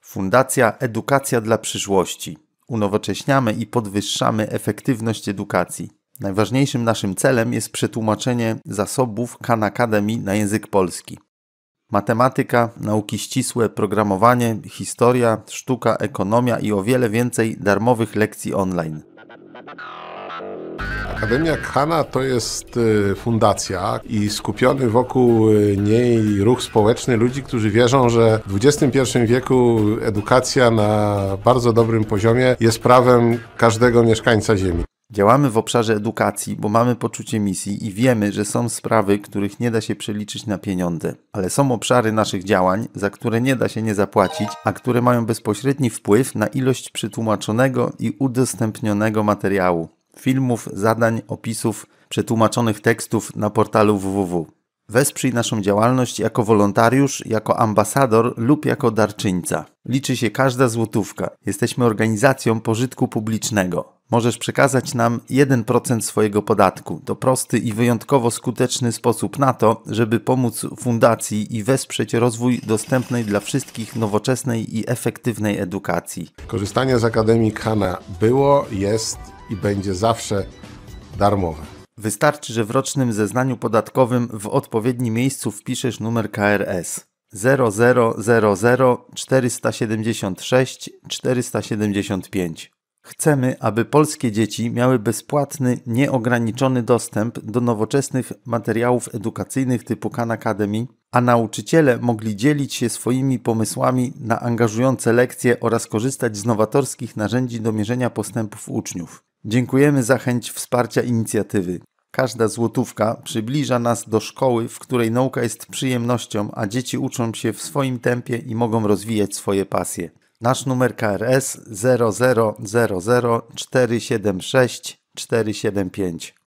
Fundacja Edukacja dla Przyszłości. Unowocześniamy i podwyższamy efektywność edukacji. Najważniejszym naszym celem jest przetłumaczenie zasobów Khan Academy na język polski. Matematyka, nauki ścisłe, programowanie, historia, sztuka, ekonomia i o wiele więcej darmowych lekcji online. Akademia Khana to jest y, fundacja i skupiony wokół y, niej ruch społeczny ludzi, którzy wierzą, że w XXI wieku edukacja na bardzo dobrym poziomie jest prawem każdego mieszkańca Ziemi. Działamy w obszarze edukacji, bo mamy poczucie misji i wiemy, że są sprawy, których nie da się przeliczyć na pieniądze, ale są obszary naszych działań, za które nie da się nie zapłacić, a które mają bezpośredni wpływ na ilość przetłumaczonego i udostępnionego materiału, filmów, zadań, opisów, przetłumaczonych tekstów na portalu www. Wesprzyj naszą działalność jako wolontariusz, jako ambasador lub jako darczyńca. Liczy się każda złotówka. Jesteśmy organizacją pożytku publicznego możesz przekazać nam 1% swojego podatku. To prosty i wyjątkowo skuteczny sposób na to, żeby pomóc fundacji i wesprzeć rozwój dostępnej dla wszystkich nowoczesnej i efektywnej edukacji. Korzystanie z Akademii Kana było, jest i będzie zawsze darmowe. Wystarczy, że w rocznym zeznaniu podatkowym w odpowiednim miejscu wpiszesz numer KRS 0000 476 475. Chcemy, aby polskie dzieci miały bezpłatny, nieograniczony dostęp do nowoczesnych materiałów edukacyjnych typu Khan Academy, a nauczyciele mogli dzielić się swoimi pomysłami na angażujące lekcje oraz korzystać z nowatorskich narzędzi do mierzenia postępów uczniów. Dziękujemy za chęć wsparcia inicjatywy. Każda złotówka przybliża nas do szkoły, w której nauka jest przyjemnością, a dzieci uczą się w swoim tempie i mogą rozwijać swoje pasje. Nasz numer KRS 0000476 475.